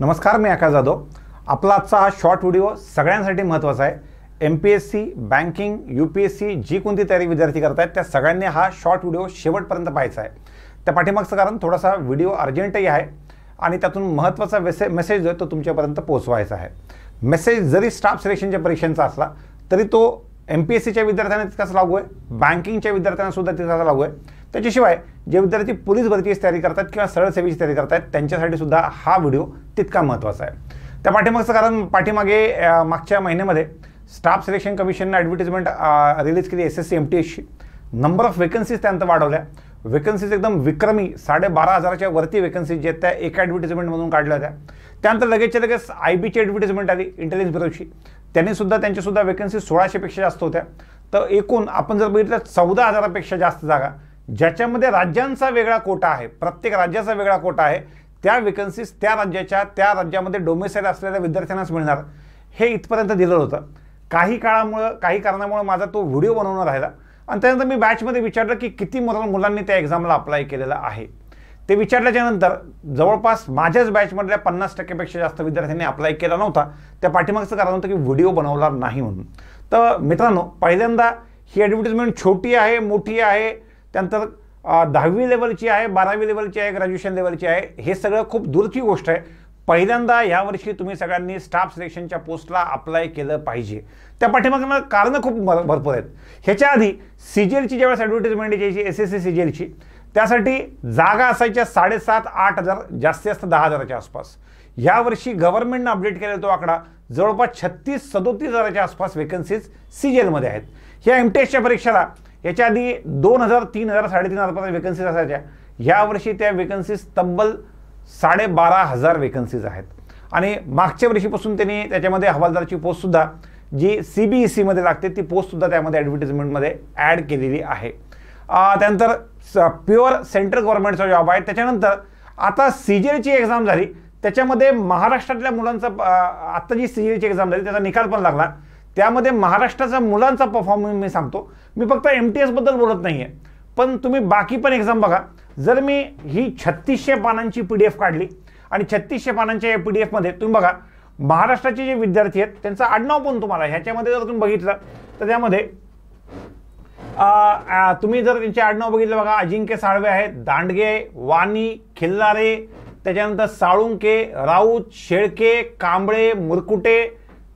नमस्कार मी आकाश जाधव आपला आजचा हा शॉर्ट व्हिडिओ सगळ्यांसाठी महत्त्वाचा आहे M P S C banking U P S C जी कोणती तयारी विद्यार्थी करत आहेत त्या सगळ्यांनी हा शॉर्ट व्हिडिओ शेवटपर्यंत पाहायचा आहे त्या पाठीमागचं कारण थोडासा व्हिडिओ अर्जंटही आहे आणि त्यातून महत्त्वाचा मेसे मेसेज जो आहे तो तुमच्यापर्यंत पोहोचवायचा आहे मेसेज जरी स्टाफ सिलेक्शनच्या परीक्षांचा असला तरी तो एम पी एस सीच्या विद्यार्थ्यांना तितकाच लागू आहे बँकिंगच्या विद्यार्थ्यांनासुद्धा तितकाच लागू आहे त्याच्याशिवाय जे विद्यार्थी पोलीस भरतीची तयारी करतात किंवा सरळ सेवेची तयारी करतात त्यांच्यासाठी सुद्धा हा व्हिडिओ तितका महत्त्वाचा आहे त्या पाठीमागचं कारण पाठीमागे मागच्या महिन्यामध्ये स्टाफ सिलेक्शन कमिशननं ॲडव्हर्टिजमेंट रिलीज केली S S C M T एसची नंबर ऑफ वेकन्सीज त्यानंतर वाढवल्या वेकन्सीज एकदम विक्रमी साडेबारा हजाराच्या वरती वेकन्सीज ज्या त्या एका ॲडव्हर्टिजमेंटमधून काढल्या होत्या त्यानंतर लगेचच्या लगेच आय बीची ॲडव्हर्टिजमेंट आली इंटेलिजन्स ब्युरोची त्यांनीसुद्धा त्यांच्यासुद्धा वेकन्सी सोळाशेपेक्षा जास्त होत्या तर एकूण आपण जर बघितलं चौदा हजारापेक्षा जास्त जागा ज्याच्यामध्ये राज्यांचा वेगळा कोटा आहे प्रत्येक राज्याचा वेगळा कोटा आहे त्या वेकन्सीज त्या राज्याच्या त्या राज्यामध्ये डोमेसाईल असलेल्या विद्यार्थ्यांनाच मिळणार हे इथपर्यंत दिलं होतं काही काळामुळं काही कारणामुळं माझा तो व्हिडिओ बनवणं राहिला आणि त्यानंतर मी बॅचमध्ये विचारलं की किती मुलांनी त्या एक्झामला अप्लाय केलेलं आहे ते विचारल्याच्यानंतर जवळपास माझ्याच बॅचमधल्या पन्नास टक्केपेक्षा जास्त विद्यार्थ्यांनी अप्लाय केला नव्हता त्या पाठीमागचं कारण होतं की व्हिडिओ बनवला नाही म्हणून तर मित्रांनो पहिल्यांदा ही ॲडव्हर्टिजमेंट छोटी आहे मोठी आहे त्यानंतर दहावी लेवलची आहे बारावी लेवलची आहे ग्रॅज्युएशन लेवलची आहे हे सगळं खूप दूरची गोष्ट आहे पहिल्यांदा यावर्षी तुम्ही सगळ्यांनी स्टाफ सिलेक्शनच्या पोस्टला अप्लाय केलं पाहिजे त्या पाठीमागनं कारणं खूप भरपूर आहेत ह्याच्या आधी सी जी एलची ज्यावेळेस ॲडव्हर्टिजमेंट द्यायची S S C C G एलची त्यासाठी जागा असायच्या साडेसात आठ हजार जास्तीत जास्त दहा हजाराच्या आसपास यावर्षी गव्हर्नमेंटनं अपडेट केलेला तो आकडा जवळपास छत्तीस सदोतीस हजाराच्या आसपास वेकन्सीज सी जी एलमध्ये आहेत ह्या एम टी एसच्या परीक्षेला याच्या आधी दोन हजार तीन हजार साडेतीन हजार वेकन्सीज असायच्या यावर्षी त्या वेकन्सीज तब्बल साडेबारा हजार वेकन्सीज आहेत आणि मागच्या वर्षीपासून त्यांनी त्याच्यामध्ये हवालदाराची पोस्टसुद्धा जी सी बी एस e सीमध्ये लागते ती पोस्टसुद्धा त्यामध्ये ॲडव्हर्टिजमेंटमध्ये ॲड केलेली आहे त्यानंतर स प्युअर सेंट्रल गव्हर्नमेंटचा जॉब आहे त्याच्यानंतर आता सी जी एलची एक्झाम झाली त्याच्यामध्ये महाराष्ट्रातल्या मुलांचा आत्ता जी सी जी एलची एक्झाम झाली त्याचा निकाल पण लागला त्यामध्ये महाराष्ट्राचा मुलांचा परफॉर्मन्स मी सांगतो मी फक्त एम टी एसबद्दल बोलत नाही आहे पण तुम्ही बाकी पण एक्झाम बघा जर मी ही छत्तीसशे पानांची पी डी एफ काढली आणि छत्तीसशे पानांच्या या पी डी एफमध्ये तुम्ही बघा महाराष्ट्राचे जे विद्यार्थी आहेत त्यांचं आडनाव पण तुम्हाला ह्याच्यामध्ये जर तुम्ही बघितलं तर त्यामध्ये तुम्ही जर त्यांचे आडनाव बघितलं बघा अजिंक्य साळवे आहेत दांडगे वानी खिल्लारे त्याच्यानंतर साळुंके राऊत शेळके कांबळे मुरकुटे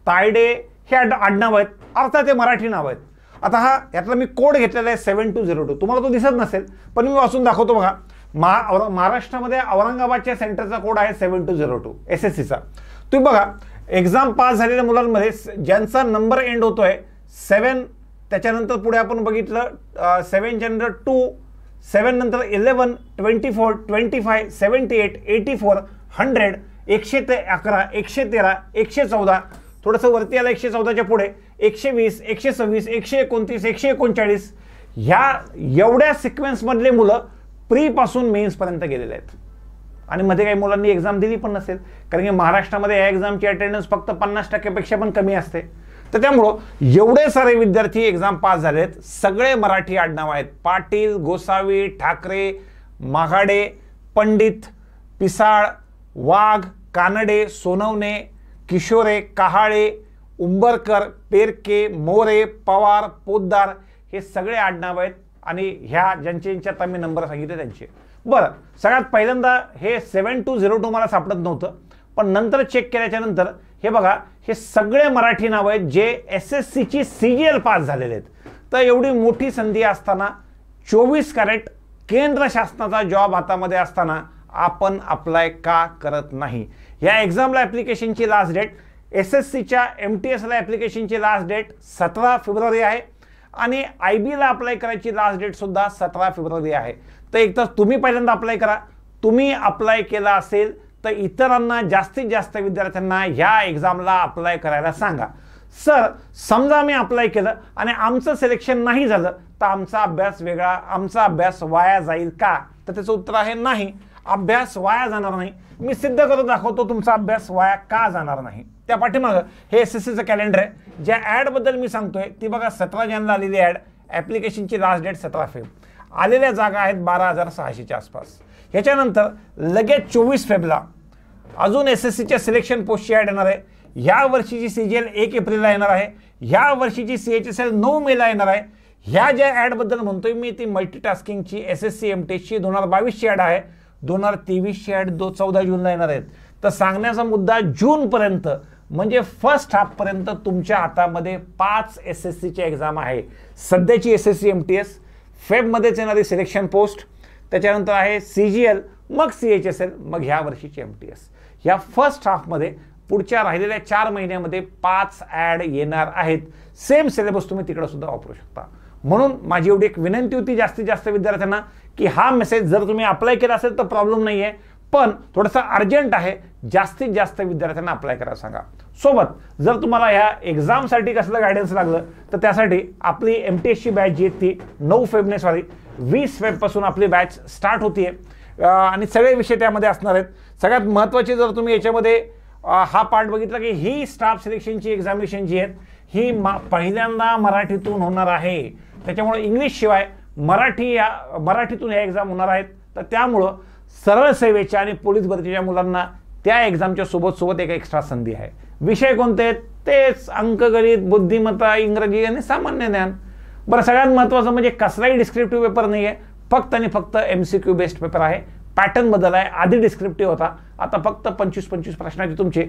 तायडे हे आड आडनाव आहेत अर्थात ते मराठी नाव आहेत आता हा यातला मी कोड घेतलेला आहे सेवन टू झिरो टू तुम्हाला तो दिसत नसेल पण मी वाचून दाखवतो बघा मा और महाराष्ट्रामध्ये औरंगाबादच्या सेंटरचा कोड आहे seven two zero two S S सीचा तुम्ही बघा एक्झाम पास झालेल्या मुलांमध्ये ज्यांचा नंबर एंड होतो आहे सेवन त्याच्यानंतर पुढे आपण बघितलं सेवनच्या नंतर टू सेवन नंतर eleven twenty four twenty five seventy eight eighty four hundred एकशे ते अकरा एकशे तेरा एकशे चौदा थोडंसं वरती आलं एकशे चौदाच्या पुढे एकशे वीस एकशे सव्वीस एकशे एकोणतीस एकशे एकोणचाळीस ह्या एवढ्या सिक्वेन्समधले मुलं प्रीपासून मेन्सपर्यंत गेलेले आहेत आणि मध्ये काही मुलांनी एक्झाम दिली पण नसेल कारण की महाराष्ट्रामध्ये या एक्झामची अटेंडन्स फक्त पन्नास टक्क्यापेक्षा पण कमी असते तर त्यामुळं एवढे सारे विद्यार्थी एक्झाम पास झाले आहेत सगळे मराठी आडनाव आहेत पाटील गोसावी ठाकरे माघाडे पंडित पिसाळ वाघ कानडे सोनवणे किशोरे कहाळे उंबरकर पेरके मोरे पवार पोद्दार हे सगळे आडनाव आहेत आणि ह्या ज्यांचे आता आम्ही नंबर सांगितले त्यांचे बरं सगळ्यात पहिल्यांदा हे सेवन टू झिरो टू मला सापडत नव्हतं पण नंतर चेक केल्याच्या नंतर हे बघा हे सगळे मराठी नावं आहेत जे एस एस सीची सी जी एल पास झालेले आहेत तर एवढी मोठी संधी असताना चोवीस कॅरेट केंद्र शासनाचा जॉब हातामध्ये असताना आपण अप्लाय का करत नाही या एक्झामला ॲप्लिकेशनची लास्ट डेट एस एस सीच्या एम टी एसला ॲप्लिकेशनची लास्ट डेट सतरा फेब्रुवारी आहे आणि आय बीला अप्लाय करायची लास्ट डेटसुद्धा सतरा फेब्रुवारी आहे तर एक तर तुम्ही पहिल्यांदा अप्लाय करा तुम्ही अप्लाय केला असेल तर इतरांना जास्तीत जास्त विद्यार्थ्यांना ह्या एक्झामला अप्लाय करायला सांगा सर समजा आम्ही अप्लाय केलं आणि आमचं सिलेक्शन नाही झालं तर आमचा अभ्यास वेगळा आमचा अभ्यास वाया जाईल का तर त्याचं उत्तर आहे नाही अभ्यास वाया जाणार नाही मी सिद्ध करून दाखवतो तुमचा अभ्यास वाया का जाणार नाही त्या पाठीमागं हे एस एस सीचं कॅलेंडर आहे ज्या ॲडबद्दल मी सांगतोय ती बघा सतरा जॅनला आलेली ॲड ॲप्लिकेशनची लास्ट डेट सतरा फेब आलेल्या जागा आहेत बारा हजार सहाशेच्या आसपास ह्याच्यानंतर लगेच चोवीस फेबला अजून एस एस सीच्या सिलेक्शन पोस्टची ॲड येणार आहे ह्या वर्षीची सी जी एल एक एप्रिलला येणार आहे ह्या वर्षीची सी एच एस एल नऊ मेला येणार आहे ह्या ज्या ॲडबद्दल म्हणतोय मी ती मल्टीटास्किंगची एस एस सी एम टेची दोन हजार बावीसची ॲड आहे दोन हजार तेवीसची ॲड दो चौदा जूनला येणार आहेत तर सांगण्याचा मुद्दा जूनपर्यंत म्हणजे फर्स्ट हाफपर्यंत तुमच्या हातामध्ये पाच एस एस सीच्या एक्झाम आहे सध्याची S S C M T S फेबमध्येच येणारी सिलेक्शन पोस्ट त्याच्यानंतर आहे सी जी एल मग सी एच एस एल मग ह्या वर्षीची एम टी एस ह्या फर्स्ट हाफमध्ये पुढच्या राहिलेल्या चार महिन्यामध्ये पाच ॲड येणार आहेत सेम सिलेबस तुम्ही तिकडं सुद्धा वापरू शकता म्हणून माझी एवढी एक विनंती होती जास्तीत जास्त विद्यार्थ्यांना की हा मेसेज जर तुम्ही अप्लाय केला असेल तर प्रॉब्लेम नाही आहे पण थोडंसं अर्जंट आहे जास्तीत जास्त विद्यार्थ्यांना अप्लाय करायला सांगा सोबत जर तुम्हाला ह्या एक्झामसाठी कसलं गायडन्स लागलं तर त्यासाठी आपली एम टी एसची बॅच जी ती नऊ फेबने सॉरी वीस फेबपासून आपली बॅच स्टार्ट होती आहे आणि सगळे विषय त्यामध्ये असणार आहेत सगळ्यात महत्त्वाचे जर तुम्ही याच्यामध्ये हा पार्ट बघितला की ही स्टाफ सिलेक्शनची एक्झामिनेशन जी आहेत ही मा पहिल्यांदा मराठीतून होणार आहे त्याच्यामुळे इंग्लिशशिवाय मराठी या मराठीतून या एक्झाम होणार आहेत तर त्यामुळं सरळ सेवेच्या आणि पोलीस भरतीच्या मुलांना त्या एक्झामच्या सोबत सोबत एक एक्स्ट्रा संधी आहे विषय कोणते आहेत तेच अंकगणित बुद्धिमत्ता इंग्रजी आणि सामान्य ज्ञान बरं सगळ्यात महत्त्वाचं म्हणजे कसलाही डिस्क्रिप्टिव्ह पेपर नाही आहे फक्त आणि फक्त M C Q based paper आहे पॅटर्न बदल आहे आधी डिस्क्रिप्टिव्ह होता आता फक्त पंचवीस पंचवीस प्रश्नाचे तुमचे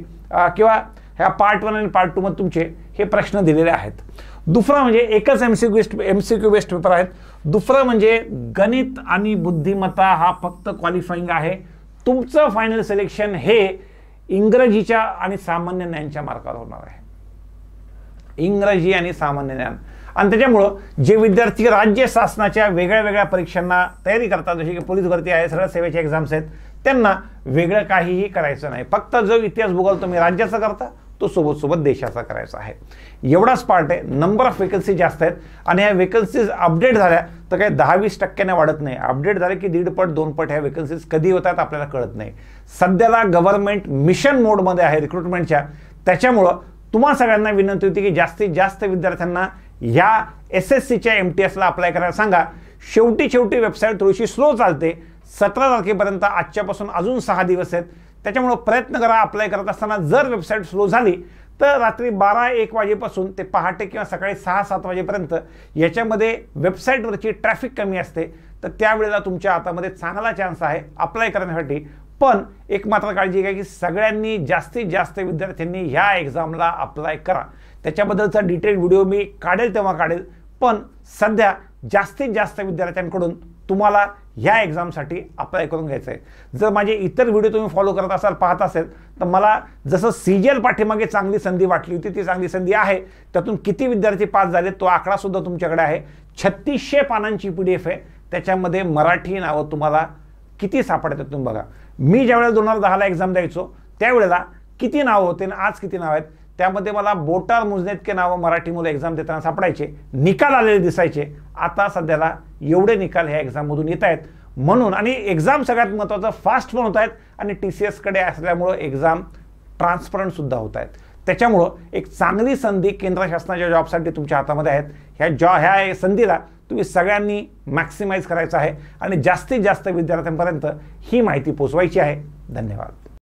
किंवा ह्या पार्ट वन आणि पार्ट टू मध्ये तुमचे हे प्रश्न दिलेले आहेत दुसरा म्हणजे एकच M C M C Q based paper आहेत दुसरा म्हणजे गणित आणि बुद्धिमत्ता हा फक्त क्वालिफाईंग आहे तुमचं फायनल सिलेक्शन हे इंग्रजीच्या आणि सामान्य ज्ञानच्या मार्गावर होणार आहे इंग्रजी आणि सामान्य ज्ञान आणि त्याच्यामुळं जे विद्यार्थी राज्य शासनाच्या वेगळ्या वेगळ्या परीक्षांना तयारी करतात जसे की पोलीस भरती आहे सरळ सेवेचे एक्झाम्स आहेत त्यांना वेगळं काहीही करायचं नाही फक्त जो इतिहास भूगोल तुम्ही राज्याचा करता तो सोबत सोबत देशाचा करायचा आहे एवढाच पार्ट आहे नंबर ऑफ वेकन्सी जास्त आहेत आणि ह्या वेकन्सीज अपडेट झाल्या तर काही दहा वीस टक्क्याने वाढत नाही अपडेट झाले की दीड पट दोन पट ह्या वेकन्सीज कधी होतात आपल्याला कळत नाही सध्याला गव्हर्नमेंट मिशन मोडमध्ये आहे रिक्रुटमेंटच्या त्याच्यामुळं तुम्हा सगळ्यांना विनंती होती की जास्तीत जास्त विद्यार्थ्यांना ह्या एस एस सीच्या एम टी एसला अप्लाय करायला सांगा शेवटी शेवटी वेबसाईट थोडीशी स्लो चालते सतरा तारखेपर्यंत आजच्यापासून अजून सहा दिवस आहेत त्याच्यामुळं प्रयत्न करा अप्लाय करत असताना जर वेबसाईट स्लो झाली तर रात्री बारा एक वाजेपासून ते पहाटे किंवा सकाळी सहा सात वाजेपर्यंत याच्यामध्ये वेबसाईटवरची ट्रॅफिक कमी असते तर त्यावेळेला तुमच्या हातामध्ये चांगला चान्स आहे अप्लाय करण्यासाठी पण एक मात्र काळजी घ्या की सगळ्यांनी जास्तीत जास्त विद्यार्थ्यांनी ह्या एक्झामला अप्लाय करा त्याच्याबद्दलचा डिटेल व्हिडिओ मी काढेल तेव्हा काढेल पण सध्या जास्तीत जास्त विद्यार्थ्यांकडून तुम्हाला ह्या एक्झामसाठी अप्लाय करून घ्यायचं आहे जर माझे इतर व्हिडिओ तुम्ही फॉलो करत असाल पाहत असेल तर मला जसं सीजीएल पाठीमागे चांगली संधी वाटली होती ती चांगली संधी आहे त्यातून किती विद्यार्थी पास झाले तो आकडासुद्धा तुमच्याकडे आहे छत्तीसशे पानांची पी डी एफ आहे त्याच्यामध्ये मराठी नावं तुम्हाला किती सापडतात तुम्ही बघा मी ज्यावेळेला दोन हजार दहाला एक्झाम द्यायचो त्यावेळेला किती नावं होते आणि आज किती नावं आहेत त्यामध्ये मला बोटार मुजनेतके नावं मराठी एक्झाम देताना सापडायचे निकाल आलेले दिसायचे आता सध्याला एवढे निकाल ह्या एक्झाममधून येत आहेत म्हणून आणि एक्झाम सगळ्यात महत्त्वाचं फास्ट पण होत आहेत आणि टी सी एसकडे असल्यामुळं एक्झाम ट्रान्सपरंटसुद्धा होत आहेत त्याच्यामुळं एक चांगली संधी केंद्र शासनाच्या जॉबसाठी तुमच्या हातामध्ये आहेत ह्या जॉ ह्या संधीला तुम्ही सगळ्यांनी मॅक्सिमाइज करायचं आहे आणि जास्तीत जास्त विद्यार्थ्यांपर्यंत ही माहिती पोचवायची आहे धन्यवाद